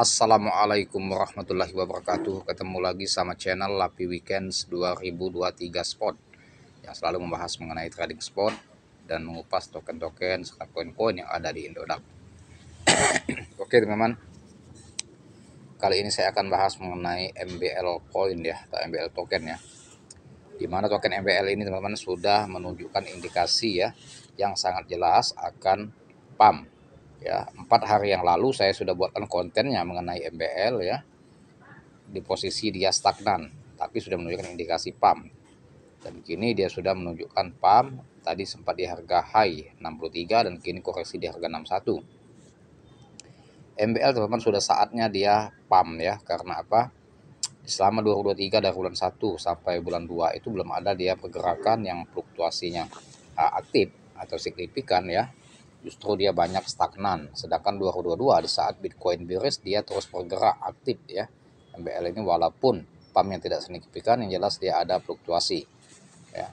Assalamualaikum warahmatullahi wabarakatuh Ketemu lagi sama channel Lapi Weekends 2023 Spot Yang selalu membahas mengenai trading spot Dan mengupas token-token serta koin-koin yang ada di Indodax Oke teman-teman Kali ini saya akan bahas mengenai MBL coin ya Atau MBL token ya Di mana token MBL ini teman-teman sudah menunjukkan indikasi ya Yang sangat jelas akan pump ya empat hari yang lalu saya sudah buatkan kontennya mengenai MBL ya di posisi dia stagnan tapi sudah menunjukkan indikasi pam dan kini dia sudah menunjukkan pam tadi sempat di harga high 63 dan kini koreksi di harga 61 MBL teman-teman sudah saatnya dia pam ya karena apa selama 2023 dari bulan 1 sampai bulan 2 itu belum ada dia pergerakan yang fluktuasinya uh, aktif atau signifikan ya justru dia banyak stagnan. Sedangkan 2022 di saat Bitcoin bearish dia terus bergerak aktif ya. MBL ini walaupun pam yang tidak signifikan yang jelas dia ada fluktuasi. Ya.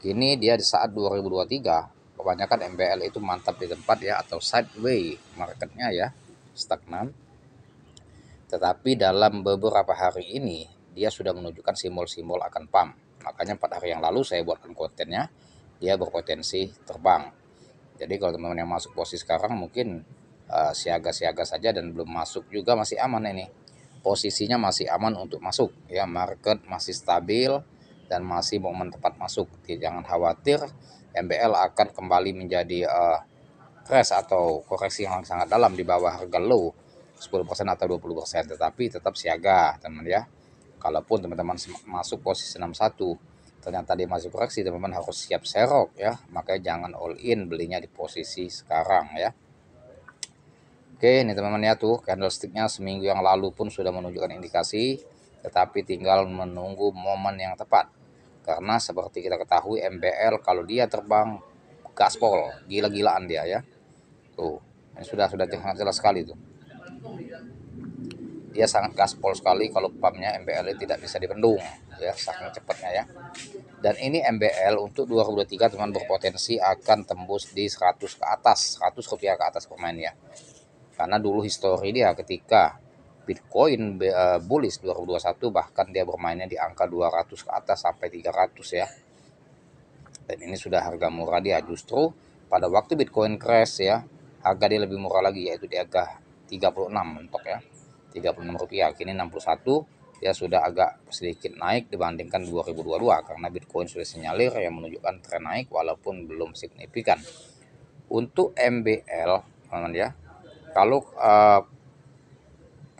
Kini dia di saat 2023 kebanyakan MBL itu mantap di tempat ya atau sideway marketnya ya stagnan. Tetapi dalam beberapa hari ini dia sudah menunjukkan simbol-simbol akan pam. Makanya empat hari yang lalu saya buatkan kontennya dia berpotensi terbang jadi kalau teman-teman yang masuk posisi sekarang mungkin eh, siaga-siaga uh, saja dan belum masuk juga masih aman ini. Posisinya masih aman untuk masuk ya, market masih stabil dan masih momen tepat masuk. Jadi Jangan khawatir MBL akan kembali menjadi uh, crash atau koreksi yang sangat dalam di bawah harga low 10% atau 20% tetapi tetap siaga teman ya. Kalaupun teman-teman masuk posisi 61 ternyata dia masih koreksi teman-teman harus siap serok ya makanya jangan all in belinya di posisi sekarang ya oke ini teman-teman ya tuh candlesticknya seminggu yang lalu pun sudah menunjukkan indikasi tetapi tinggal menunggu momen yang tepat karena seperti kita ketahui MBL kalau dia terbang gaspol gila-gilaan dia ya tuh ini sudah sudah jelas sekali tuh dia sangat gaspol sekali kalau pumpnya MBL tidak bisa dibendung ya saking cepatnya ya dan ini MBL untuk 2023 teman berpotensi akan tembus di 100 ke atas 100 rupiah ke atas pemain ya karena dulu histori dia ketika Bitcoin uh, bullish 2021 bahkan dia bermainnya di angka 200 ke atas sampai 300 ya dan ini sudah harga murah dia justru pada waktu Bitcoin crash ya harga dia lebih murah lagi yaitu di harga 36 mentok ya 36 rupiah kini 61 ya sudah agak sedikit naik dibandingkan 2022 karena Bitcoin sudah senyalir yang menunjukkan tren naik walaupun belum signifikan untuk MBL teman ya kalau uh,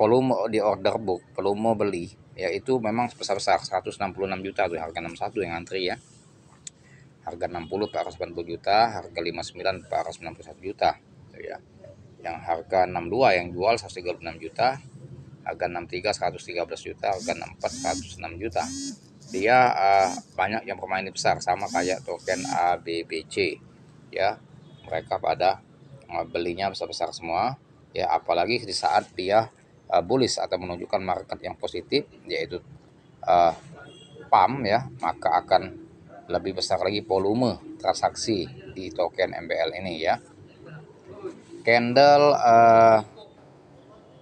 volume di order book volume beli yaitu memang sebesar-besar 166 juta tuh harga 61 yang antri ya harga 60 per juta, harga 59 491 juta, gitu ya. Yang harga 62 yang jual 136 juta, harga 63 113 juta harga 64 106 juta dia uh, banyak yang pemain besar sama kayak token ABBC ya mereka pada uh, belinya besar-besar semua ya apalagi di saat dia uh, bullish atau menunjukkan market yang positif yaitu uh, PAM ya maka akan lebih besar lagi volume transaksi di token MBL ini ya candle uh,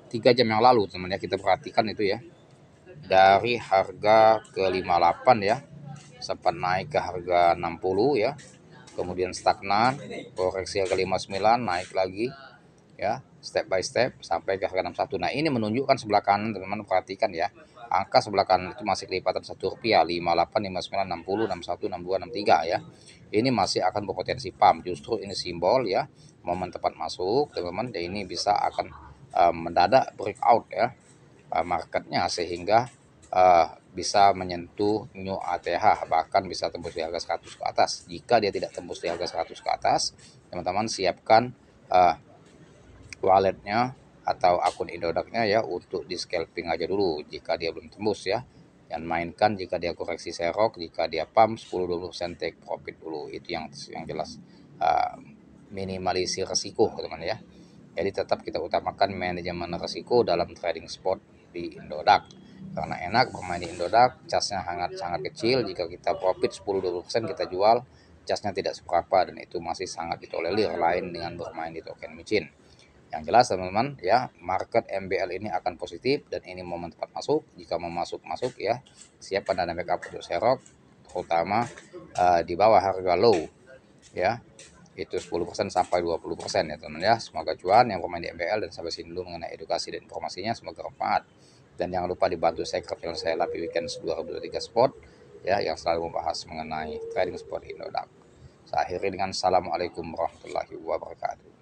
tiga jam yang lalu teman ya kita perhatikan itu ya dari harga ke 58 ya sempat naik ke harga 60 ya kemudian stagnan koreksi harga 59 naik lagi ya step by step sampai ke harga 61 nah ini menunjukkan sebelah kanan teman-teman perhatikan ya angka sebelah kanan itu masih kelipatan satu rupiah 58 59 60 61 62 63 ya ini masih akan berpotensi pump justru ini simbol ya momen tepat masuk teman-teman dan ini bisa akan uh, mendadak breakout ya uh, marketnya sehingga uh, bisa menyentuh new ATH bahkan bisa tembus di harga 100 ke atas. Jika dia tidak tembus di harga 100 ke atas, teman-teman siapkan uh, walletnya atau akun Indodaknya ya untuk di scalping aja dulu jika dia belum tembus ya. Dan mainkan jika dia koreksi serok, jika dia pump 10-20% take profit dulu. Itu yang yang jelas uh, minimalisir resiko teman-teman ya. Jadi tetap kita utamakan manajemen resiko dalam trading spot di Indodax. Karena enak bermain di Indodax, casnya hangat sangat kecil. Jika kita profit 10-20% kita jual, casnya tidak seberapa dan itu masih sangat ditolerir lain dengan bermain di token micin. Yang jelas teman-teman ya market MBL ini akan positif dan ini momen tepat masuk jika mau masuk masuk ya siapkan dana backup untuk serok terutama uh, di bawah harga low ya itu 10% sampai 20% ya teman-teman ya. Semoga cuan yang pemain di MBL dan sampai sini dulu mengenai edukasi dan informasinya semoga bermanfaat. Dan jangan lupa dibantu saya ke channel saya Lapi Weekend 2023 Sport ya yang selalu membahas mengenai trading sport Indodax. Saya akhiri dengan Assalamualaikum warahmatullahi wabarakatuh.